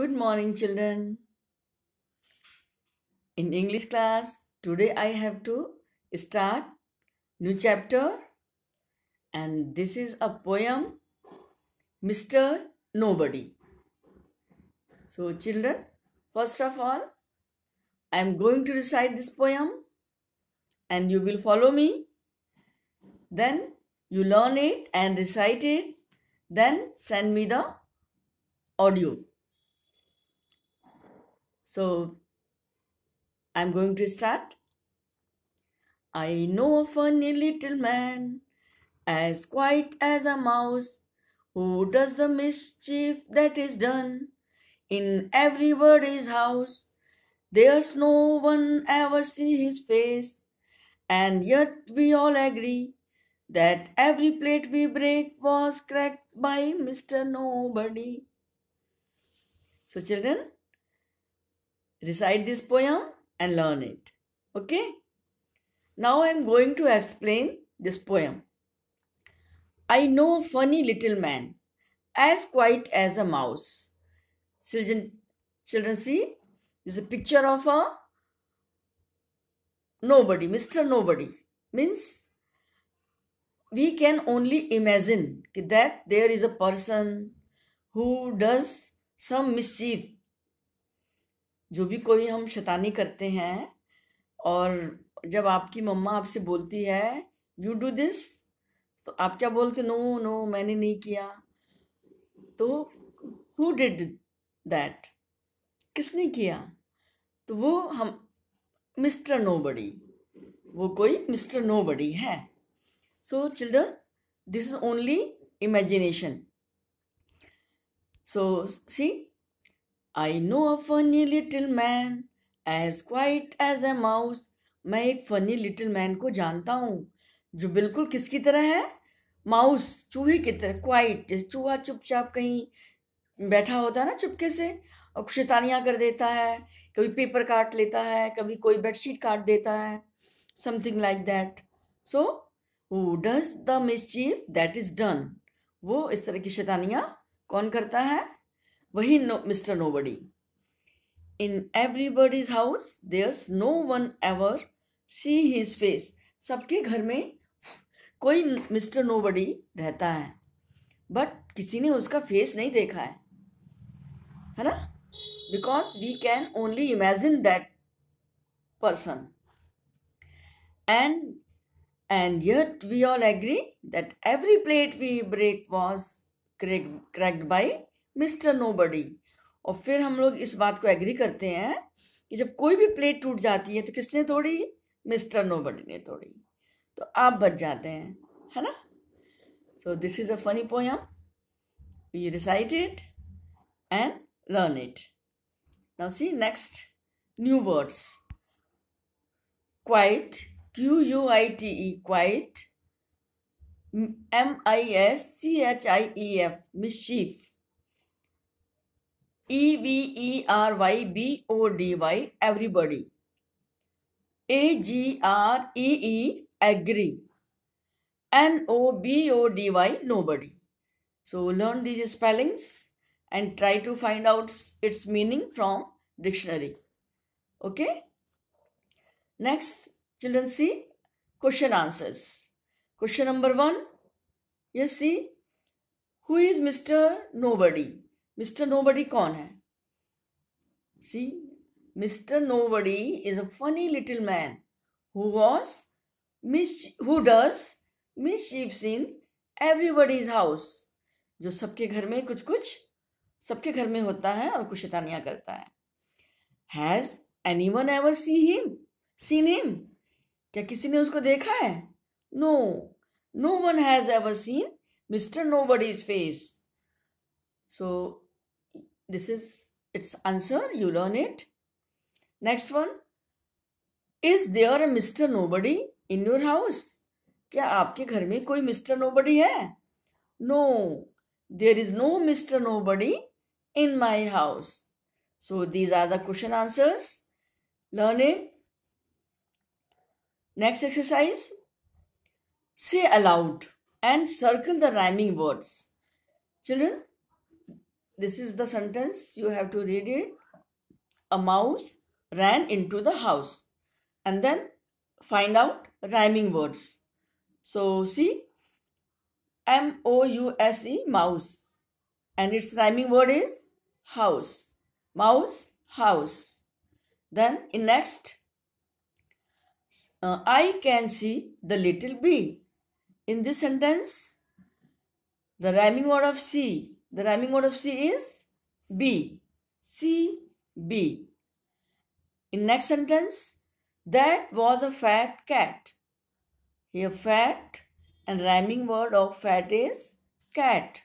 Good morning, children. In English class, today I have to start new chapter and this is a poem, Mr. Nobody. So children, first of all, I am going to recite this poem and you will follow me. Then you learn it and recite it. Then send me the audio. So I'm going to start. I know a funny little man, as quiet as a mouse, who does the mischief that is done in everybody's house. There's no one ever see his face, and yet we all agree that every plate we break was cracked by Mr. Nobody. So, children, Recite this poem and learn it. Okay? Now I am going to explain this poem. I know funny little man, as quiet as a mouse. Children, children see, this is a picture of a nobody, Mr. Nobody. Means we can only imagine that there is a person who does some mischief जो भी कोई हम शैतानी करते हैं और जब आपकी मम्मा आपसे बोलती है यू डू दिस तो आप क्या बोलते नो no, नो no, मैंने नहीं किया तो हु डिड दैट किसने किया तो वो हम मिस्टर नो बड़ी वो कोई मिस्टर नो बड़ी है so children this is only imagination so see I know a funny little man as quiet as a mouse. मैं एक फनी लिटिल मैन को जानता हूँ जो बिल्कुल किसकी तरह है माउस चूहे की तरह क्वाइट चूहा चुपचाप कहीं बैठा होता है ना चुपके से और शैतानियाँ कर देता है कभी पेपर काट लेता है कभी कोई बेडशीट काट देता है something like that so who does the chief that is done वो इस तरह की शैतानियाँ कौन करता है वही no Mr nobody in everybody's house there's no one ever see his face सबके घर में कोई मिस्टर नो बडी रहता है बट किसी ने उसका फेस नहीं देखा है है ना because we can only imagine that person and and yet we all agree that every plate we break was crack cracked by Mr nobody और फिर हम लोग इस बात को एग्री करते हैं कि जब कोई भी प्लेट टूट जाती है तो किसने तोड़ी मिस्टर नोबडी ने तोड़ी तो आप बच जाते हैं है ना so this is a funny poem we recite it and learn it now see next new words quite Q U I T E quite M I S C H I E F mischief E V E R Y B O D Y, everybody. A G R E E, agree. N O B O D Y, nobody. So learn these spellings and try to find out its meaning from dictionary. Okay? Next, children see question answers. Question number one. You see, who is Mr. Nobody? Mr nobody कौन है see Mr nobody is a funny little man who was miss who does mischief in everybody's house जो सबके घर में कुछ कुछ सबके घर में होता है और कुछ शैतानियाँ करता है has anyone ever see him seen him क्या किसी ने उसको देखा है no no one has ever seen Mr nobody's face so This is its answer. You learn it. Next one. Is there a Mr. Nobody in your house? क्या आपके घर में कोई मिस्टर नोबडी है no there is no Mr nobody in my house so these are the question answers learn it next exercise say aloud and circle the rhyming words children This is the sentence. You have to read it. A mouse ran into the house. And then find out rhyming words. So see, M-O-U-S-E, mouse. And its rhyming word is house. Mouse, house. Then in next, uh, I can see the little bee. In this sentence, the rhyming word of see the rhyming word of C is B. C, B. In next sentence, that was a fat cat. Here fat and rhyming word of fat is cat.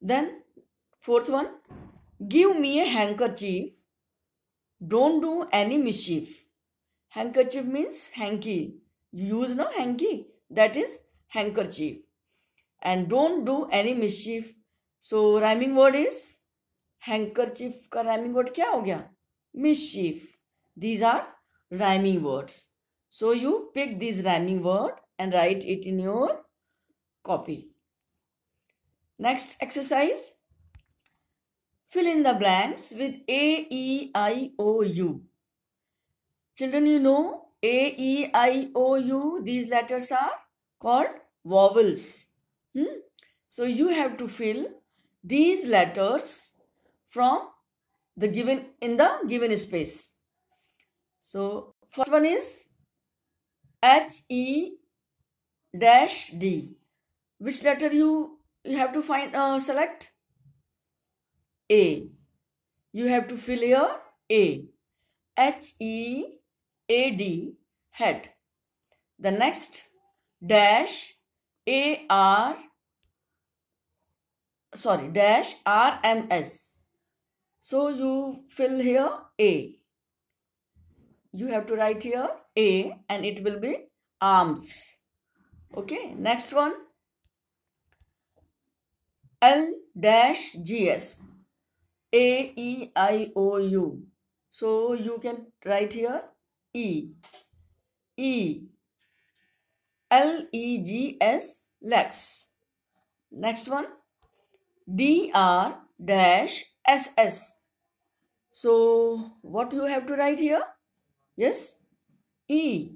Then fourth one, give me a handkerchief. Don't do any mischief. Handkerchief means hanky. You use no hanky. That is handkerchief and don't do any mischief so rhyming word is handkerchief का rhyming word क्या mischief these are rhyming words so you pick this rhyming word and write it in your copy next exercise fill in the blanks with a e i o u children you know a e i o u these letters are called vowels Hmm? So you have to fill these letters from the given in the given space. So first one is H E dash D. Which letter you you have to find uh, select A. You have to fill here A. H E A D head. The next dash AR sorry dash RMS. So you fill here A. You have to write here A and it will be arms. Okay, next one. L dash GS. A E I O U. So you can write here E. E L E G S legs. Next one D R dash S S. So what you have to write here? Yes, E.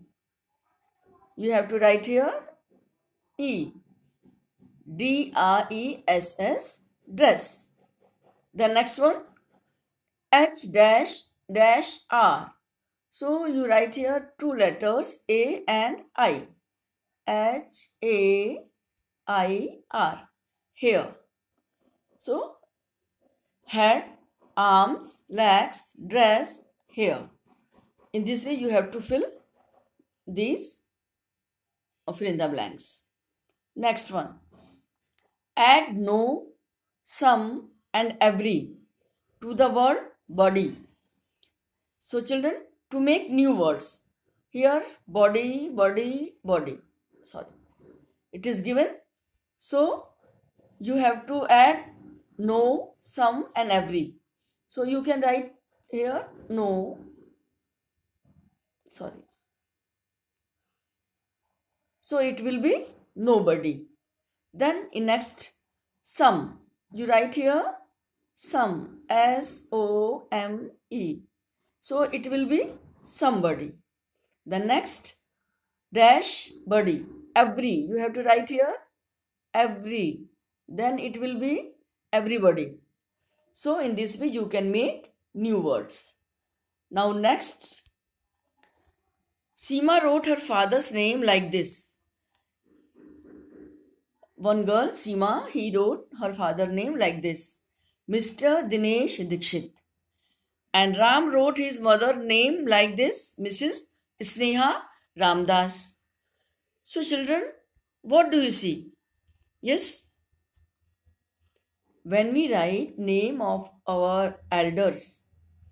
You have to write here E. D R E S S dress. The next one H dash dash R. So you write here two letters A and I. H A I R. Hair. So, head, arms, legs, dress, hair. In this way, you have to fill these or uh, fill in the blanks. Next one. Add no, some, and every to the word body. So, children, to make new words, here body, body, body sorry it is given so you have to add no some and every so you can write here no sorry so it will be nobody then in next sum you write here sum s o m e so it will be somebody the next dash body every you have to write here every then it will be everybody so in this way you can make new words now next Seema wrote her father's name like this one girl Seema he wrote her father name like this Mr Dinesh Dikshit and Ram wrote his mother name like this Mrs Sneha Ramdas so children, what do you see? Yes? When we write name of our elders,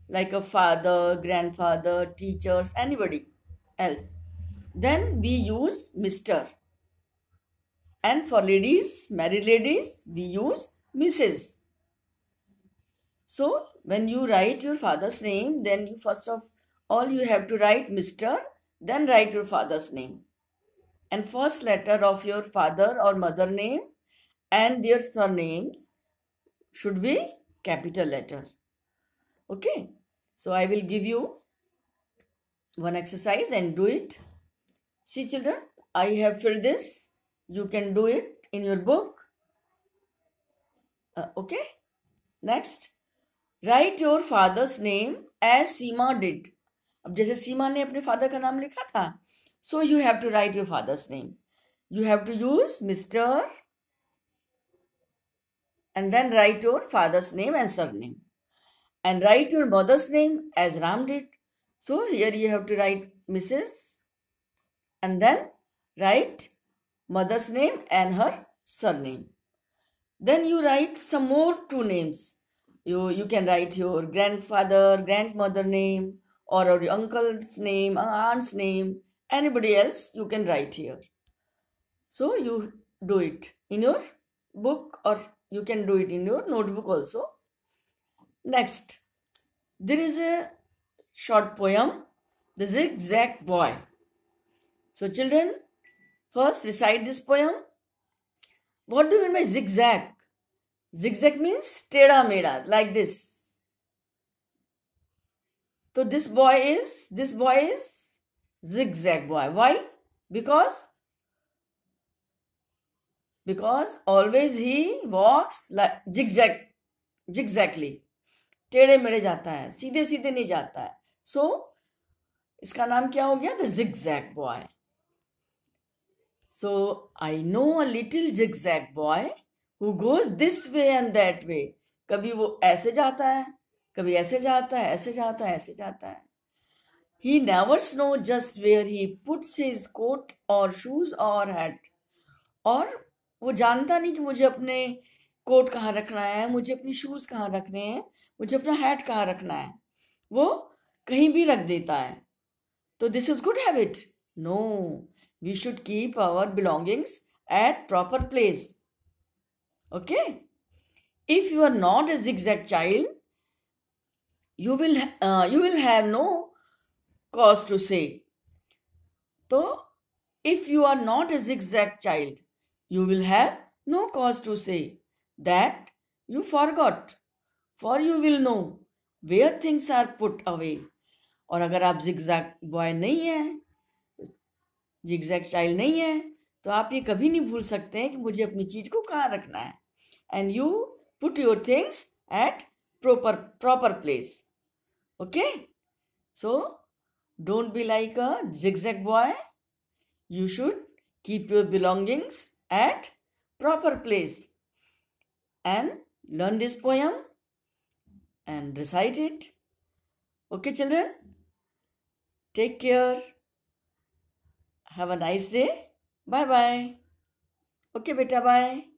like a father, grandfather, teachers, anybody else, then we use Mr. And for ladies, married ladies, we use Mrs. So, when you write your father's name, then you first of all you have to write Mr. Then write your father's name and first letter of your father or mother name and their surnames should be capital letter. Okay. So I will give you one exercise and do it. See children, I have filled this. You can do it in your book. Uh, okay. Next. Write your father's name as Seema did. अब जैसे सीमा ने अपने father का नाम लिखा था so you have to write your father's name. You have to use Mr. And then write your father's name and surname. And write your mother's name as Ram did. So here you have to write Mrs. And then write mother's name and her surname. Then you write some more two names. You, you can write your grandfather, grandmother name or your uncle's name, aunt's name anybody else you can write here so you do it in your book or you can do it in your notebook also next there is a short poem the zigzag boy so children first recite this poem what do you mean by zigzag zigzag means tada meda like this so this boy is this boy is zigzag boy why because because always he walks like zigzag zigzagly टेढ़े मेढ़े जाता है सीधे सीधे नहीं जाता है सो so, इसका नाम क्या हो गया the jig jack boy so I know a little jig jack boy who goes this way and that way कभी वो ऐसे जाता है कभी ऐसे जाता है ऐसे जाता है ऐसे जाता है He never knows just where he puts his coat or shoes or hat. और वो जानता नहीं कि मुझे अपने कोट कहाँ रखना है मुझे अपनी शूज़ कहाँ रखने हैं मुझे अपना हैट कहाँ रखना है वो कहीं भी रख देता है तो this is good habit no we should keep our belongings at proper place okay if you are not as exact child you will uh, you will have cause to say. So, if you are not a zigzag child, you will have no cause to say that you forgot, for you will know where things are put away. और अगर आप zigzag boy नहीं हैं zigzag child नहीं है तो आप ये कभी नहीं भूल सकते हैं कि मुझे अपनी चीज़ को कहाँ रखना है and you put your things at proper proper place okay so Don't be like a zigzag boy. You should keep your belongings at proper place. And learn this poem and recite it. Okay, children? Take care. Have a nice day. Bye bye. Okay, beta, bye.